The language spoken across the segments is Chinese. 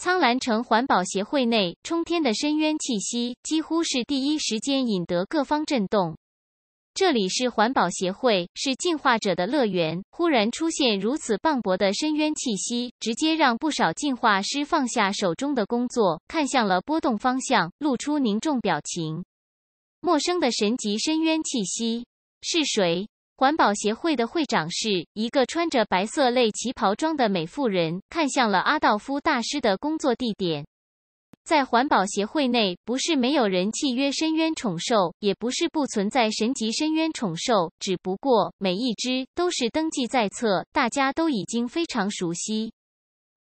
苍兰城环保协会内，冲天的深渊气息几乎是第一时间引得各方震动。这里是环保协会，是进化者的乐园。忽然出现如此磅礴的深渊气息，直接让不少进化师放下手中的工作，看向了波动方向，露出凝重表情。陌生的神级深渊气息，是谁？环保协会的会长是一个穿着白色类旗袍装的美妇人，看向了阿道夫大师的工作地点。在环保协会内，不是没有人契约深渊宠兽，也不是不存在神级深渊宠兽，只不过每一只都是登记在册，大家都已经非常熟悉。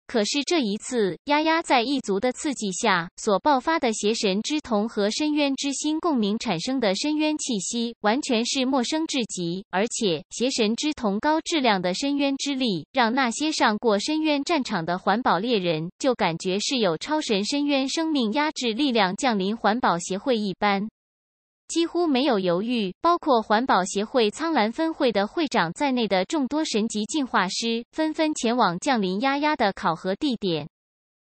可是这一次，丫丫在异族的刺激下所爆发的邪神之瞳和深渊之心共鸣产生的深渊气息，完全是陌生至极。而且，邪神之瞳高质量的深渊之力，让那些上过深渊战场的环保猎人，就感觉是有超神深渊生命压制力量降临环保协会一般。几乎没有犹豫，包括环保协会苍兰分会的会长在内的众多神级进化师纷纷前往降临丫丫的考核地点，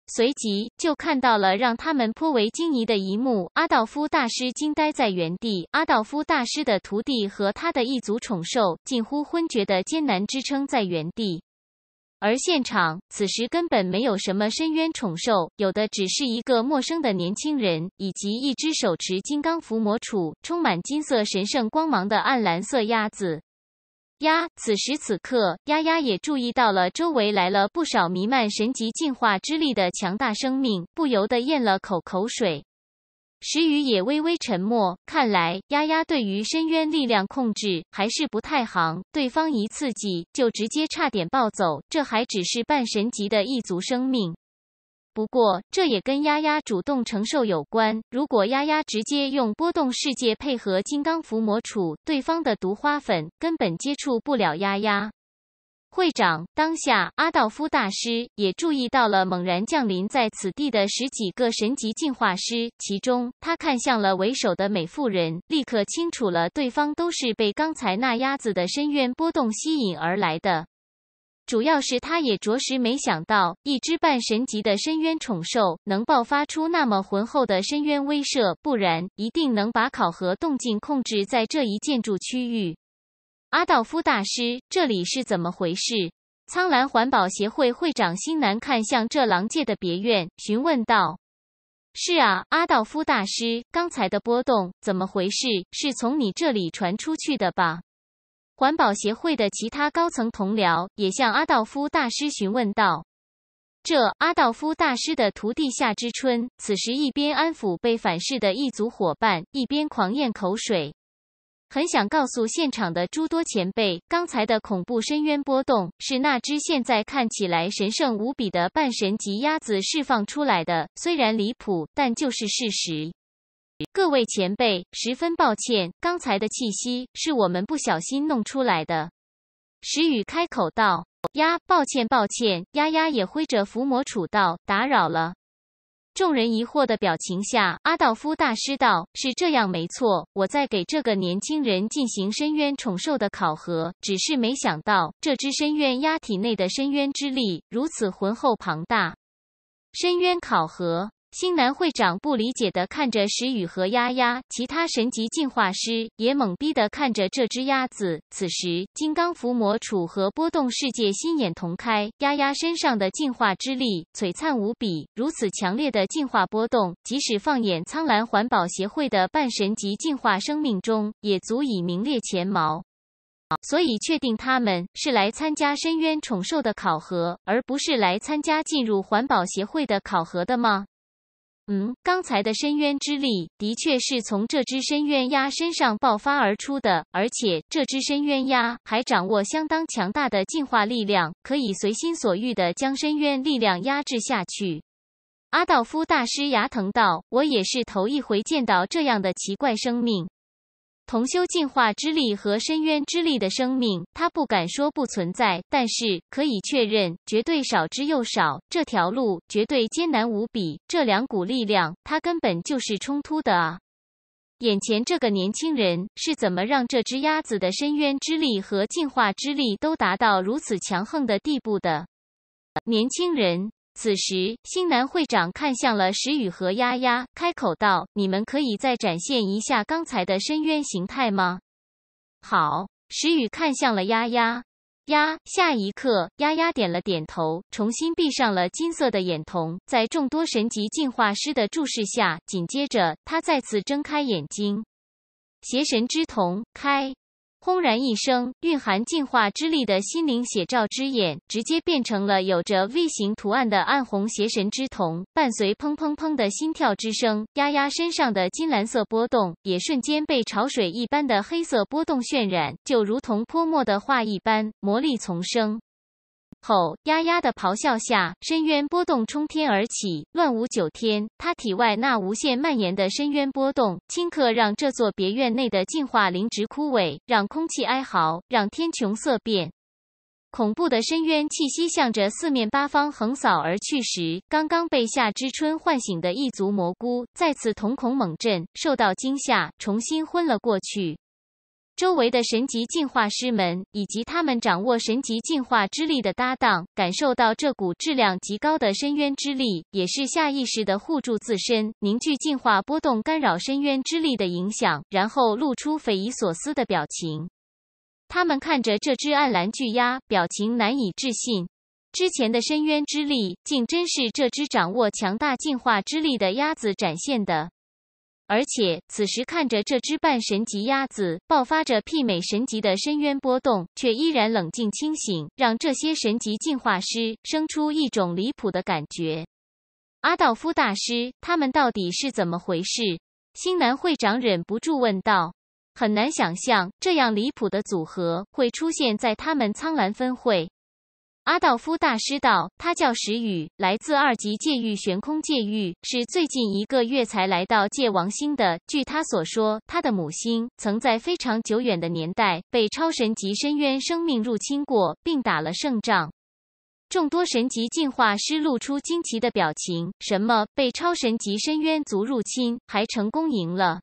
随即就看到了让他们颇为惊疑的一幕：阿道夫大师惊呆在原地，阿道夫大师的徒弟和他的一族宠兽近乎昏厥的艰难支撑在原地。而现场此时根本没有什么深渊宠兽，有的只是一个陌生的年轻人，以及一只手持金刚伏魔杵、充满金色神圣光芒的暗蓝色鸭子。鸭此时此刻，鸭鸭也注意到了周围来了不少弥漫神级进化之力的强大生命，不由得咽了口口水。石宇也微微沉默，看来丫丫对于深渊力量控制还是不太行，对方一刺激就直接差点暴走。这还只是半神级的一族生命，不过这也跟丫丫主动承受有关。如果丫丫直接用波动世界配合金刚伏魔杵，对方的毒花粉根本接触不了丫丫。会长当下，阿道夫大师也注意到了猛然降临在此地的十几个神级进化师，其中他看向了为首的美妇人，立刻清楚了对方都是被刚才那鸭子的深渊波动吸引而来的。主要是他也着实没想到，一只半神级的深渊宠兽能爆发出那么浑厚的深渊威慑，不然一定能把考核动静控制在这一建筑区域。阿道夫大师，这里是怎么回事？苍兰环保协会会长辛南看向这狼界的别院，询问道：“是啊，阿道夫大师，刚才的波动怎么回事？是从你这里传出去的吧？”环保协会的其他高层同僚也向阿道夫大师询问道：“这阿道夫大师的徒弟夏之春，此时一边安抚被反噬的异族伙伴，一边狂咽口水。”很想告诉现场的诸多前辈，刚才的恐怖深渊波动是那只现在看起来神圣无比的半神级鸭子释放出来的。虽然离谱，但就是事实。各位前辈，十分抱歉，刚才的气息是我们不小心弄出来的。石宇开口道：“鸭，抱歉，抱歉。”丫丫也挥着伏魔杵道：“打扰了。”众人疑惑的表情下，阿道夫大师道：“是这样，没错。我在给这个年轻人进行深渊宠兽的考核，只是没想到这只深渊鸭体内的深渊之力如此浑厚庞大。深渊考核。”新南会长不理解地看着石宇和丫丫，其他神级进化师也懵逼地看着这只鸭子。此时，金刚伏魔杵和波动世界心眼同开，丫丫身上的进化之力璀璨无比。如此强烈的进化波动，即使放眼苍蓝环保协会的半神级进化生命中，也足以名列前茅。所以，确定他们是来参加深渊宠兽的考核，而不是来参加进入环保协会的考核的吗？嗯，刚才的深渊之力的确是从这只深渊鸭身上爆发而出的，而且这只深渊鸭还掌握相当强大的进化力量，可以随心所欲的将深渊力量压制下去。阿道夫大师牙疼道：“我也是头一回见到这样的奇怪生命。”同修进化之力和深渊之力的生命，他不敢说不存在，但是可以确认，绝对少之又少。这条路绝对艰难无比。这两股力量，它根本就是冲突的啊！眼前这个年轻人是怎么让这只鸭子的深渊之力和进化之力都达到如此强横的地步的？年轻人。此时，新南会长看向了石宇和丫丫，开口道：“你们可以再展现一下刚才的深渊形态吗？”好，石宇看向了丫丫，丫。下一刻，丫丫点了点头，重新闭上了金色的眼瞳，在众多神级进化师的注视下，紧接着他再次睁开眼睛，邪神之瞳开。轰然一声，蕴含进化之力的心灵写照之眼，直接变成了有着 V 型图案的暗红邪神之瞳。伴随砰砰砰的心跳之声，丫丫身上的金蓝色波动也瞬间被潮水一般的黑色波动渲染，就如同泼墨的画一般，魔力丛生。吼！丫丫的咆哮下，深渊波动冲天而起，乱舞九天。他体外那无限蔓延的深渊波动，顷刻让这座别院内的进化灵植枯萎，让空气哀嚎，让天穹色变。恐怖的深渊气息向着四面八方横扫而去时，刚刚被夏之春唤醒的异族蘑菇再次瞳孔猛震，受到惊吓，重新昏了过去。周围的神级进化师们以及他们掌握神级进化之力的搭档，感受到这股质量极高的深渊之力，也是下意识地护住自身，凝聚进化波动，干扰深渊之力的影响，然后露出匪夷所思的表情。他们看着这只暗蓝巨鸭，表情难以置信：之前的深渊之力，竟真是这只掌握强大进化之力的鸭子展现的。而且此时看着这只半神级鸭子爆发着媲美神级的深渊波动，却依然冷静清醒，让这些神级进化师生出一种离谱的感觉。阿道夫大师，他们到底是怎么回事？星南会长忍不住问道。很难想象这样离谱的组合会出现在他们苍兰分会。阿道夫大师道：“他叫石宇，来自二级界域悬空界域，是最近一个月才来到界王星的。据他所说，他的母星曾在非常久远的年代被超神级深渊生命入侵过，并打了胜仗。”众多神级进化师露出惊奇的表情：“什么？被超神级深渊族入侵，还成功赢了？”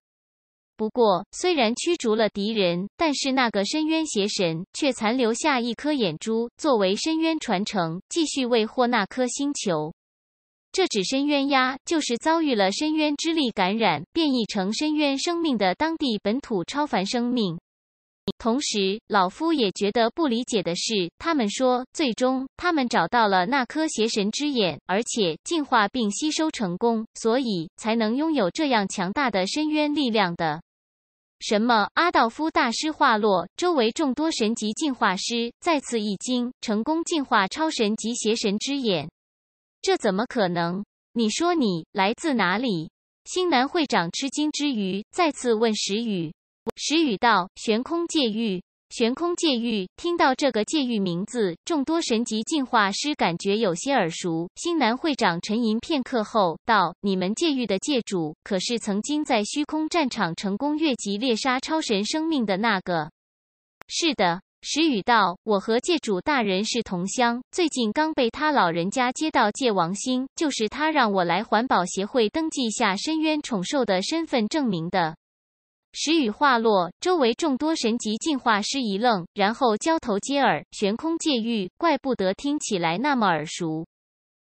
不过，虽然驱逐了敌人，但是那个深渊邪神却残留下一颗眼珠作为深渊传承，继续为霍那颗星球。这只深渊鸦就是遭遇了深渊之力感染，变异成深渊生命的当地本土超凡生命。同时，老夫也觉得不理解的是，他们说最终他们找到了那颗邪神之眼，而且进化并吸收成功，所以才能拥有这样强大的深渊力量的。什么？阿道夫大师话落，周围众多神级进化师再次一惊，成功进化超神级邪神之眼，这怎么可能？你说你来自哪里？星南会长吃惊之余，再次问石宇。石宇道：“悬空界域，悬空界域。”听到这个界域名字，众多神级进化师感觉有些耳熟。星南会长沉吟片刻后道：“你们界域的界主，可是曾经在虚空战场成功越级猎杀超神生命的那个？”“是的。”石宇道：“我和界主大人是同乡，最近刚被他老人家接到界王星，就是他让我来环保协会登记下深渊宠兽的身份证明的。”时雨化落，周围众多神级进化师一愣，然后交头接耳：“悬空界域，怪不得听起来那么耳熟。”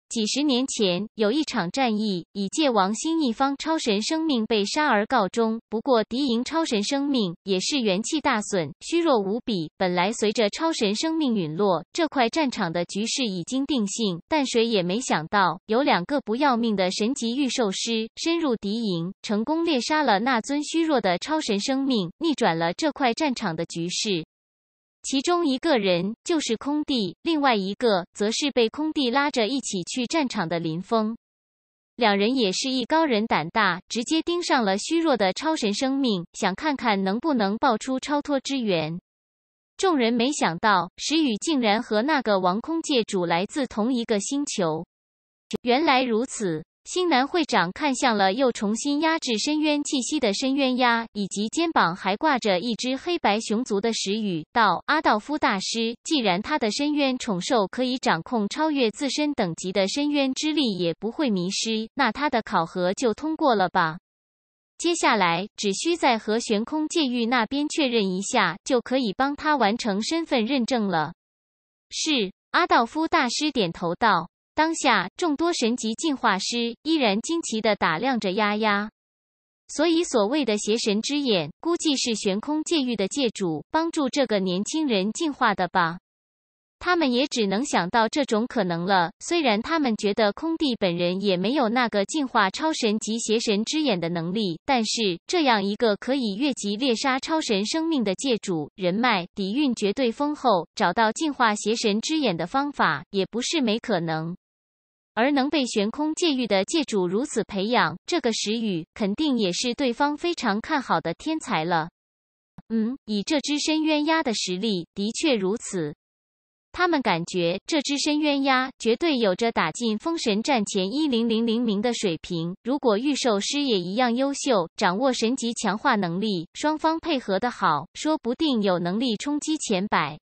几十年前，有一场战役以界王星一方超神生命被杀而告终。不过，敌营超神生命也是元气大损，虚弱无比。本来，随着超神生命陨落，这块战场的局势已经定性。但谁也没想到，有两个不要命的神级御兽师深入敌营，成功猎杀了那尊虚弱的超神生命，逆转了这块战场的局势。其中一个人就是空地，另外一个则是被空地拉着一起去战场的林峰。两人也是一高人胆大，直接盯上了虚弱的超神生命，想看看能不能爆出超脱之源。众人没想到，石宇竟然和那个王空界主来自同一个星球，原来如此。新南会长看向了又重新压制深渊气息的深渊鸦，以及肩膀还挂着一只黑白熊族的石羽，道：“阿道夫大师，既然他的深渊宠兽可以掌控超越自身等级的深渊之力，也不会迷失，那他的考核就通过了吧？接下来只需在和悬空界域那边确认一下，就可以帮他完成身份认证了。”是阿道夫大师点头道。当下，众多神级进化师依然惊奇的打量着丫丫。所以，所谓的邪神之眼，估计是悬空界域的界主帮助这个年轻人进化的吧？他们也只能想到这种可能了。虽然他们觉得空地本人也没有那个进化超神级邪神之眼的能力，但是这样一个可以越级猎杀超神生命的界主，人脉底蕴绝对丰厚，找到进化邪神之眼的方法也不是没可能。而能被悬空界域的界主如此培养，这个时雨肯定也是对方非常看好的天才了。嗯，以这只深渊鸦的实力，的确如此。他们感觉这只深渊鸦绝对有着打进封神战前一零零零名的水平。如果御兽师也一样优秀，掌握神级强化能力，双方配合的好，说不定有能力冲击前百。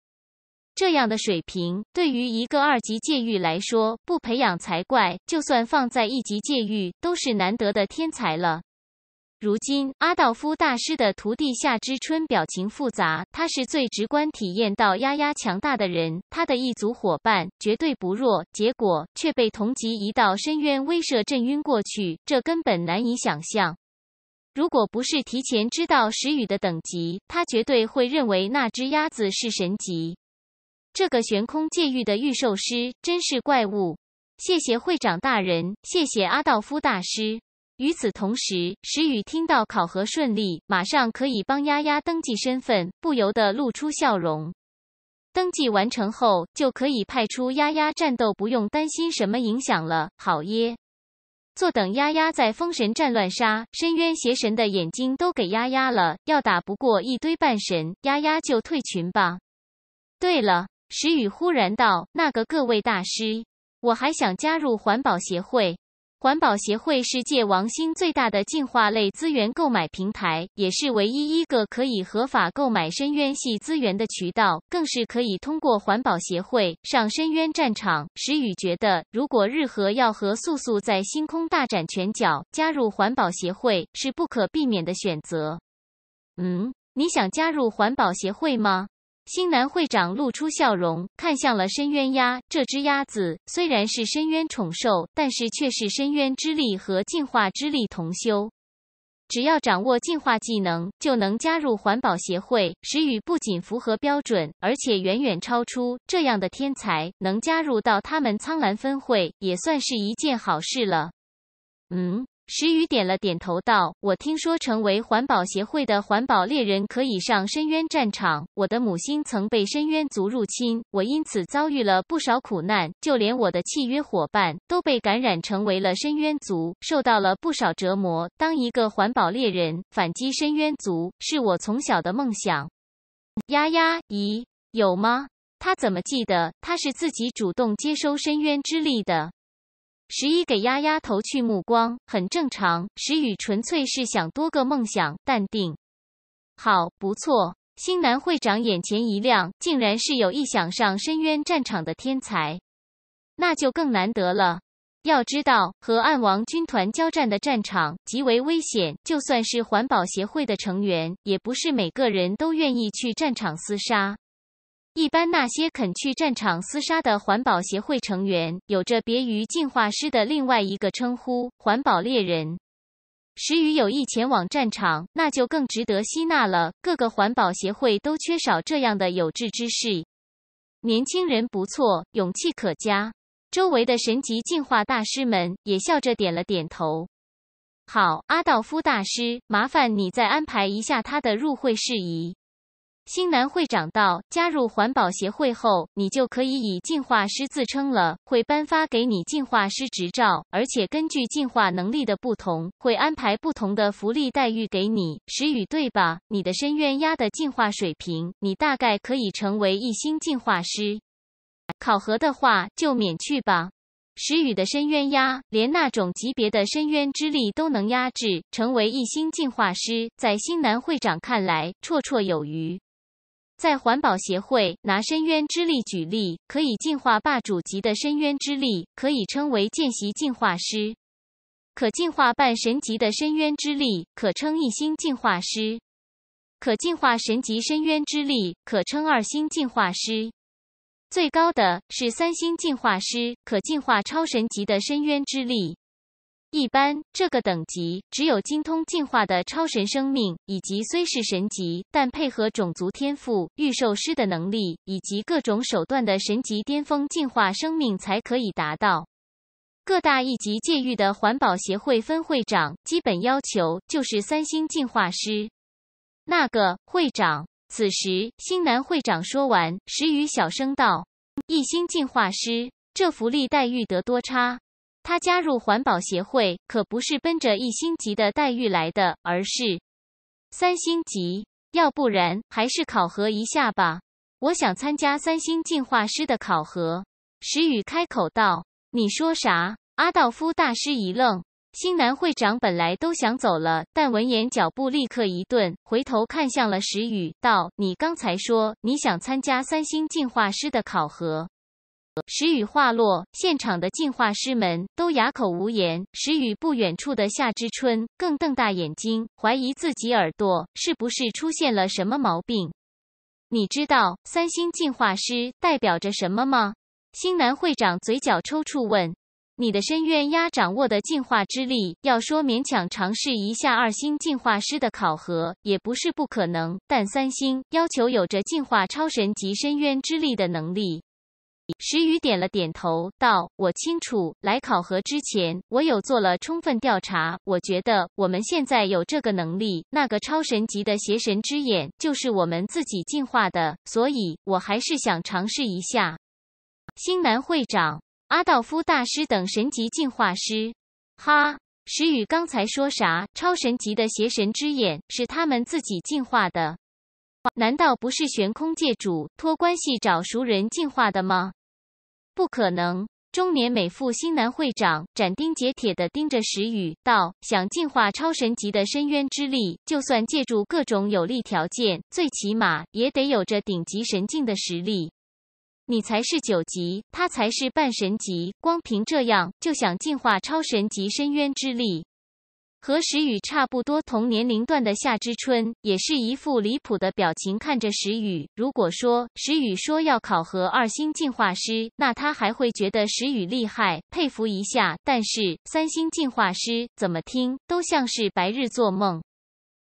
这样的水平对于一个二级戒域来说，不培养才怪。就算放在一级戒域，都是难得的天才了。如今，阿道夫大师的徒弟夏之春表情复杂。他是最直观体验到丫丫强大的人，他的一组伙伴绝对不弱，结果却被同级一道深渊威慑震晕过去，这根本难以想象。如果不是提前知道石宇的等级，他绝对会认为那只鸭子是神级。这个悬空界域的御兽师真是怪物！谢谢会长大人，谢谢阿道夫大师。与此同时，石宇听到考核顺利，马上可以帮丫丫登记身份，不由得露出笑容。登记完成后，就可以派出丫丫战斗，不用担心什么影响了。好耶！坐等丫丫在封神战乱杀深渊邪神的眼睛都给丫丫了，要打不过一堆半神，丫丫就退群吧。对了。石宇忽然道：“那个，各位大师，我还想加入环保协会。环保协会是界王星最大的净化类资源购买平台，也是唯一一个可以合法购买深渊系资源的渠道，更是可以通过环保协会上深渊战场。石宇觉得，如果日和要和素素在星空大展拳脚，加入环保协会是不可避免的选择。嗯，你想加入环保协会吗？”新南会长露出笑容，看向了深渊鸭。这只鸭子虽然是深渊宠兽，但是却是深渊之力和进化之力同修。只要掌握进化技能，就能加入环保协会。石宇不仅符合标准，而且远远超出。这样的天才能加入到他们苍兰分会，也算是一件好事了。嗯。石宇点了点头，道：“我听说，成为环保协会的环保猎人，可以上深渊战场。我的母星曾被深渊族入侵，我因此遭遇了不少苦难，就连我的契约伙伴都被感染成为了深渊族，受到了不少折磨。当一个环保猎人反击深渊族，是我从小的梦想。”“丫丫，咦，有吗？他怎么记得？他是自己主动接收深渊之力的。”十一给丫丫投去目光，很正常。石宇纯粹是想多个梦想，淡定。好，不错。新南会长眼前一亮，竟然是有意想上深渊战场的天才，那就更难得了。要知道，和暗王军团交战的战场极为危险，就算是环保协会的成员，也不是每个人都愿意去战场厮杀。一般那些肯去战场厮杀的环保协会成员，有着别于进化师的另外一个称呼——环保猎人。时雨有意前往战场，那就更值得吸纳了。各个环保协会都缺少这样的有志之士。年轻人不错，勇气可嘉。周围的神级进化大师们也笑着点了点头。好，阿道夫大师，麻烦你再安排一下他的入会事宜。星南会长道：“加入环保协会后，你就可以以进化师自称了。会颁发给你进化师执照，而且根据进化能力的不同，会安排不同的福利待遇给你。石宇，对吧？你的深渊压的进化水平，你大概可以成为一星进化师。考核的话，就免去吧。石宇的深渊压，连那种级别的深渊之力都能压制，成为一星进化师，在星南会长看来，绰绰有余。”在环保协会拿深渊之力举例，可以进化霸主级的深渊之力，可以称为见习进化师；可进化半神级的深渊之力，可称一星进化师；可进化神级深渊之力，可称二星进化师；最高的是三星进化师，可进化超神级的深渊之力。一般这个等级，只有精通进化的超神生命，以及虽是神级，但配合种族天赋、御兽师的能力以及各种手段的神级巅峰进化生命才可以达到。各大一级界域的环保协会分会长基本要求就是三星进化师。那个会长，此时星南会长说完，石宇小声道：“一星进化师，这福利待遇得多差。”他加入环保协会可不是奔着一星级的待遇来的，而是三星级。要不然，还是考核一下吧。我想参加三星进化师的考核。”石宇开口道。“你说啥？”阿道夫大师一愣。星南会长本来都想走了，但闻言脚步立刻一顿，回头看向了石宇，道：“你刚才说你想参加三星进化师的考核？”时雨话落，现场的进化师们都哑口无言。时雨不远处的夏之春更瞪大眼睛，怀疑自己耳朵是不是出现了什么毛病。你知道三星进化师代表着什么吗？星南会长嘴角抽搐问：“你的深渊压掌握的进化之力，要说勉强尝试一下二星进化师的考核也不是不可能，但三星要求有着进化超神级深渊之力的能力。”石宇点了点头，道：“我清楚，来考核之前，我有做了充分调查。我觉得我们现在有这个能力。那个超神级的邪神之眼，就是我们自己进化的，所以我还是想尝试一下。”星南会长、阿道夫大师等神级进化师，哈，石宇刚才说啥？超神级的邪神之眼是他们自己进化的？难道不是悬空界主托关系找熟人进化的吗？不可能！中年美妇新男会长斩钉截铁的盯着石宇道：“想进化超神级的深渊之力，就算借助各种有利条件，最起码也得有着顶级神境的实力。你才是九级，他才是半神级，光凭这样就想进化超神级深渊之力？”和时雨差不多同年龄段的夏之春也是一副离谱的表情看着石宇。如果说石宇说要考核二星进化师，那他还会觉得石宇厉害，佩服一下。但是三星进化师怎么听都像是白日做梦。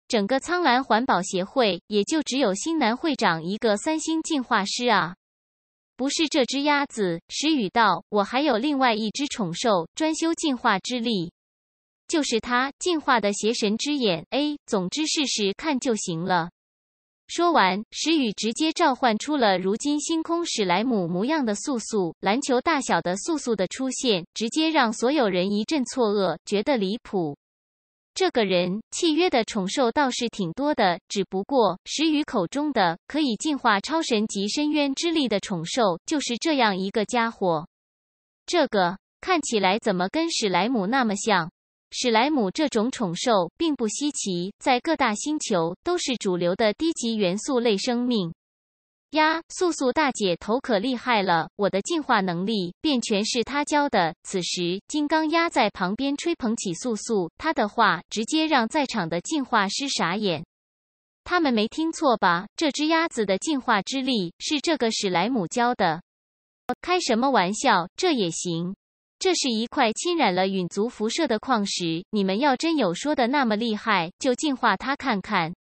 整个苍蓝环保协会也就只有新南会长一个三星进化师啊，不是这只鸭子。石宇道：“我还有另外一只宠兽，专修进化之力。”就是他进化的邪神之眼。A，总之试试看就行了。说完，石宇直接召唤出了如今星空史莱姆模样的素素，篮球大小的素素的出现，直接让所有人一阵错愕，觉得离谱。这个人契约的宠兽倒是挺多的，只不过石宇口中的可以进化超神级深渊之力的宠兽，就是这样一个家伙。这个看起来怎么跟史莱姆那么像？史莱姆这种宠兽并不稀奇，在各大星球都是主流的低级元素类生命。鸭素素大姐头可厉害了，我的进化能力便全是他教的。此时，金刚鸭在旁边吹捧起素素，他的话直接让在场的进化师傻眼。他们没听错吧？这只鸭子的进化之力是这个史莱姆教的？开什么玩笑，这也行？这是一块侵染了陨族辐射的矿石，你们要真有说的那么厉害，就净化它看看。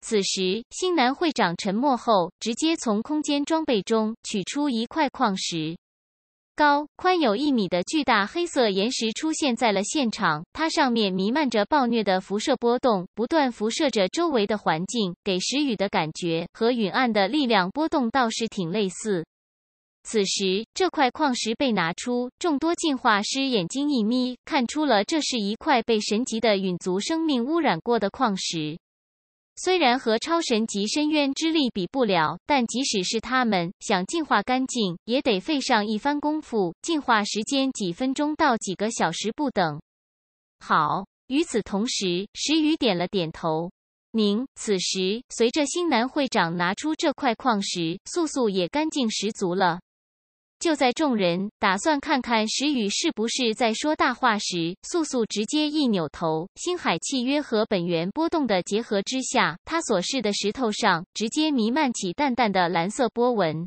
此时，新南会长沉默后，直接从空间装备中取出一块矿石，高宽有一米的巨大黑色岩石出现在了现场，它上面弥漫着暴虐的辐射波动，不断辐射着周围的环境，给石宇的感觉和陨暗的力量波动倒是挺类似。此时，这块矿石被拿出，众多进化师眼睛一眯，看出了这是一块被神级的陨族生命污染过的矿石。虽然和超神级深渊之力比不了，但即使是他们想净化干净，也得费上一番功夫。进化时间几分钟到几个小时不等。好，与此同时，石宇点了点头。您此时，随着星南会长拿出这块矿石，素素也干净十足了。就在众人打算看看石宇是不是在说大话时，素素直接一扭头，星海契约和本源波动的结合之下，他所示的石头上直接弥漫起淡淡的蓝色波纹。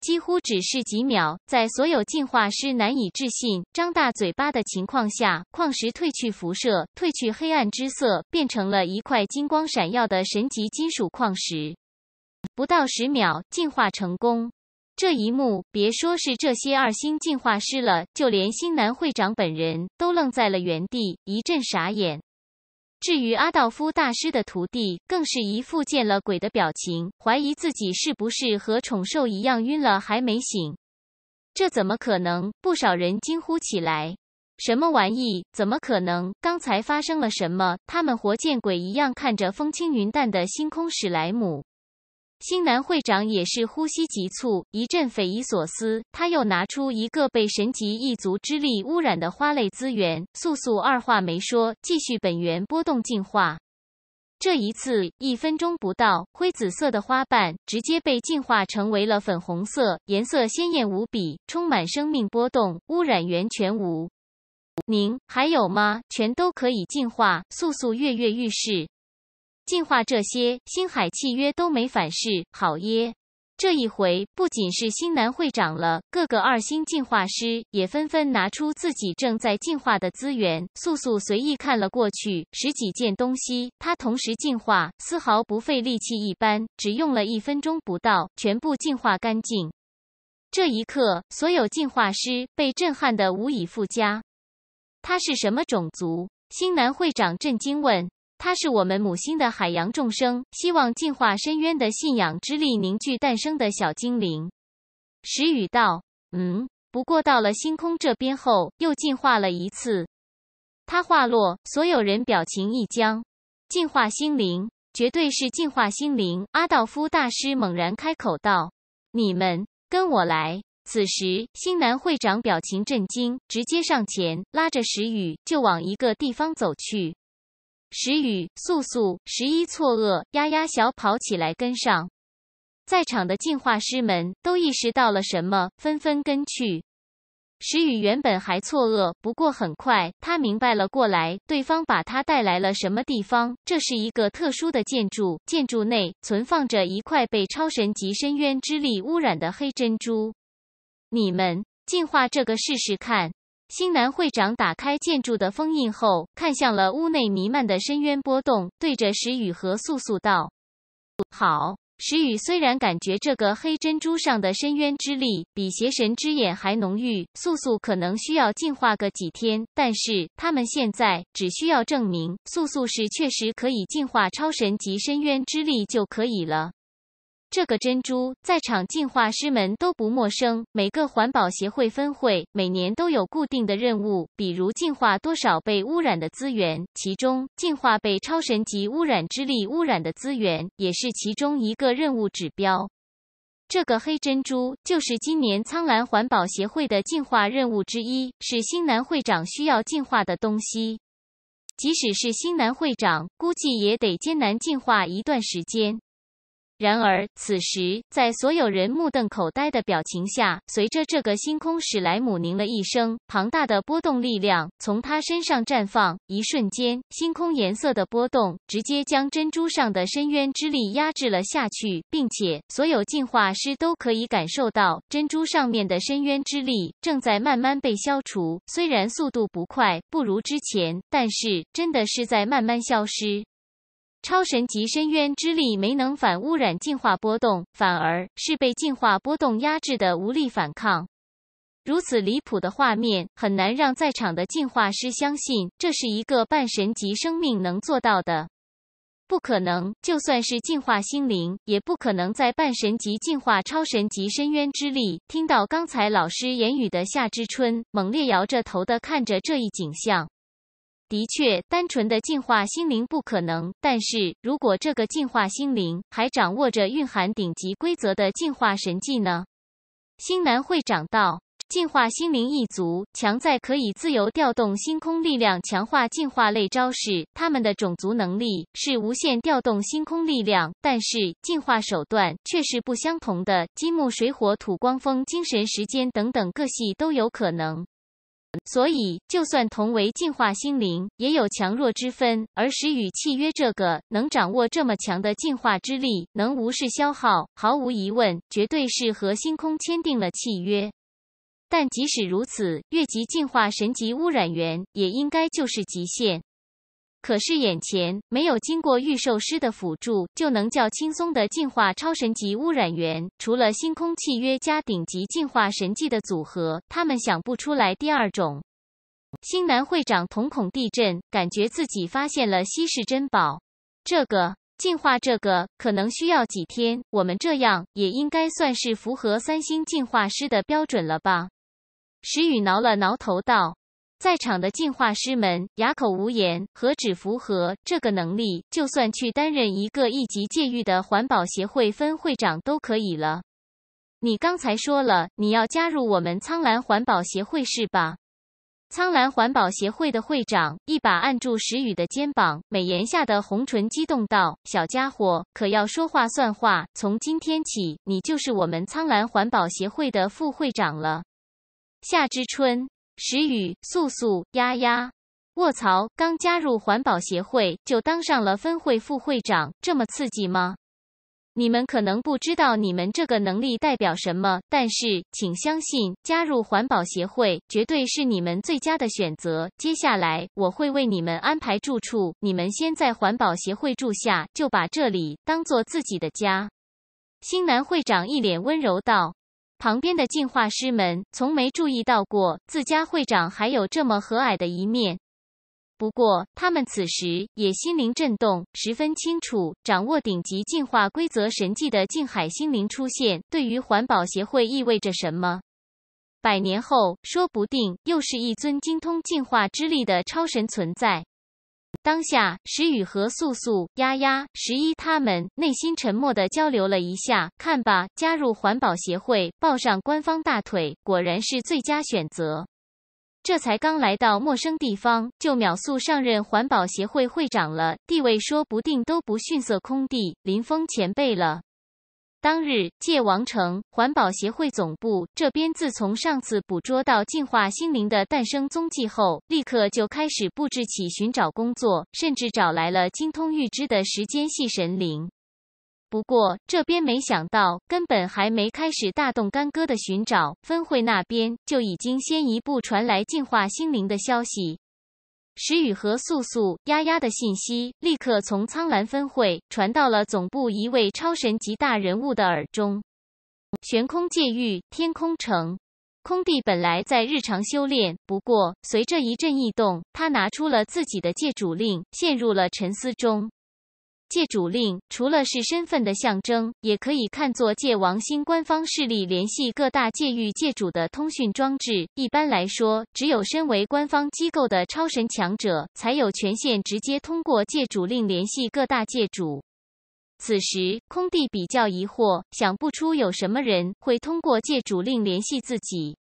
几乎只是几秒，在所有进化师难以置信、张大嘴巴的情况下，矿石褪去辐射，褪去黑暗之色，变成了一块金光闪耀的神级金属矿石。不到十秒，进化成功。这一幕，别说是这些二星进化师了，就连星南会长本人都愣在了原地，一阵傻眼。至于阿道夫大师的徒弟，更是一副见了鬼的表情，怀疑自己是不是和宠兽一样晕了还没醒。这怎么可能？不少人惊呼起来：“什么玩意？怎么可能？刚才发生了什么？他们活见鬼一样看着风轻云淡的星空史莱姆。”星南会长也是呼吸急促，一阵匪夷所思。他又拿出一个被神级异族之力污染的花类资源，素素二话没说，继续本源波动进化。这一次，一分钟不到，灰紫色的花瓣直接被进化成为了粉红色，颜色鲜艳无比，充满生命波动，污染源全无。您还有吗？全都可以进化。素素跃跃欲试。进化这些星海契约都没反噬，好耶！这一回不仅是星南会长了，各个二星进化师也纷纷拿出自己正在进化的资源。素素随意看了过去，十几件东西，他同时进化，丝毫不费力气一般，只用了一分钟不到，全部进化干净。这一刻，所有进化师被震撼的无以复加。他是什么种族？星南会长震惊问。他是我们母星的海洋众生，希望净化深渊的信仰之力凝聚诞生的小精灵。石宇道：“嗯，不过到了星空这边后，又进化了一次。”他话落，所有人表情一僵。进化心灵，绝对是进化心灵！阿道夫大师猛然开口道：“你们跟我来。”此时，星南会长表情震惊，直接上前拉着石宇就往一个地方走去。时雨、素素、十一错愕，丫丫小跑起来跟上。在场的进化师们都意识到了什么，纷纷跟去。石宇原本还错愕，不过很快他明白了过来，对方把他带来了什么地方？这是一个特殊的建筑，建筑内存放着一块被超神级深渊之力污染的黑珍珠。你们进化这个试试看。星南会长打开建筑的封印后，看向了屋内弥漫的深渊波动，对着石雨和素素道：“好。”石雨虽然感觉这个黑珍珠上的深渊之力比邪神之眼还浓郁，素素可能需要进化个几天，但是他们现在只需要证明素素是确实可以进化超神级深渊之力就可以了。这个珍珠在场进化师们都不陌生。每个环保协会分会每年都有固定的任务，比如净化多少被污染的资源，其中净化被超神级污染之力污染的资源也是其中一个任务指标。这个黑珍珠就是今年苍兰环保协会的进化任务之一，是新南会长需要进化的东西。即使是新南会长，估计也得艰难进化一段时间。然而，此时，在所有人目瞪口呆的表情下，随着这个星空史莱姆鸣了一声，庞大的波动力量从他身上绽放。一瞬间，星空颜色的波动直接将珍珠上的深渊之力压制了下去，并且所有进化师都可以感受到，珍珠上面的深渊之力正在慢慢被消除。虽然速度不快，不如之前，但是真的是在慢慢消失。超神级深渊之力没能反污染进化波动，反而是被进化波动压制的无力反抗。如此离谱的画面，很难让在场的进化师相信这是一个半神级生命能做到的。不可能，就算是进化心灵，也不可能在半神级进化超神级深渊之力听到刚才老师言语的夏之春，猛烈摇着头的看着这一景象。的确，单纯的进化心灵不可能。但是如果这个进化心灵还掌握着蕴含顶级规则的进化神技呢？星南会长道，进化心灵一族强在可以自由调动星空力量，强化进化类招式。他们的种族能力是无限调动星空力量，但是进化手段却是不相同的。金木水火土光风精神时间等等各系都有可能。所以，就算同为进化心灵，也有强弱之分。而时与契约这个能掌握这么强的进化之力，能无视消耗，毫无疑问，绝对是和星空签订了契约。但即使如此，越级进化神级污染源，也应该就是极限。可是眼前没有经过预售师的辅助，就能较轻松的进化超神级污染源。除了星空契约加顶级进化神技的组合，他们想不出来第二种。星南会长瞳孔地震，感觉自己发现了稀世珍宝。这个进化，这个可能需要几天。我们这样也应该算是符合三星进化师的标准了吧？石宇挠了挠头道。在场的进化师们哑口无言，何止符合这个能力，就算去担任一个一级戒欲的环保协会分会长都可以了。你刚才说了你要加入我们苍兰环保协会是吧？苍兰环保协会的会长一把按住石雨的肩膀，美颜下的红唇激动道：“小家伙，可要说话算话，从今天起，你就是我们苍兰环保协会的副会长了。”夏之春。石宇、素素、丫丫，卧槽！刚加入环保协会就当上了分会副会长，这么刺激吗？你们可能不知道，你们这个能力代表什么，但是请相信，加入环保协会绝对是你们最佳的选择。接下来我会为你们安排住处，你们先在环保协会住下，就把这里当做自己的家。星南会长一脸温柔道。旁边的进化师们从没注意到过自家会长还有这么和蔼的一面。不过，他们此时也心灵震动，十分清楚掌握顶级进化规则神技的静海心灵出现，对于环保协会意味着什么。百年后，说不定又是一尊精通进化之力的超神存在。当下，石宇和素素、丫丫、十一他们内心沉默的交流了一下。看吧，加入环保协会，抱上官方大腿，果然是最佳选择。这才刚来到陌生地方，就秒速上任环保协会会长了，地位说不定都不逊色空地林峰前辈了。当日，界王城环保协会总部这边，自从上次捕捉到进化心灵的诞生踪迹后，立刻就开始布置起寻找工作，甚至找来了精通预知的时间系神灵。不过，这边没想到，根本还没开始大动干戈的寻找，分会那边就已经先一步传来进化心灵的消息。石宇和素素、丫丫的信息立刻从苍兰分会传到了总部一位超神级大人物的耳中。悬空界域，天空城，空地本来在日常修炼，不过随着一阵异动，他拿出了自己的界主令，陷入了沉思中。界主令除了是身份的象征，也可以看作界王星官方势力联系各大界域界主的通讯装置。一般来说，只有身为官方机构的超神强者才有权限直接通过界主令联系各大界主。此时，空地比较疑惑，想不出有什么人会通过界主令联系自己。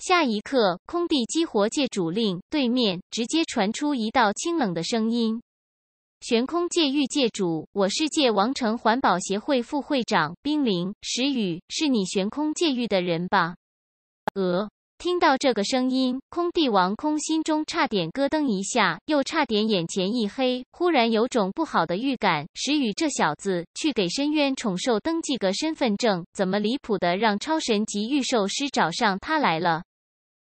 下一刻，空地激活界主令，对面直接传出一道清冷的声音。悬空界域界主，我是界王城环保协会副会长冰凌。石宇是你悬空界域的人吧？呃，听到这个声音，空帝王空心中差点咯噔一下，又差点眼前一黑，忽然有种不好的预感。石宇这小子，去给深渊宠兽登记个身份证，怎么离谱的让超神级御兽师找上他来了？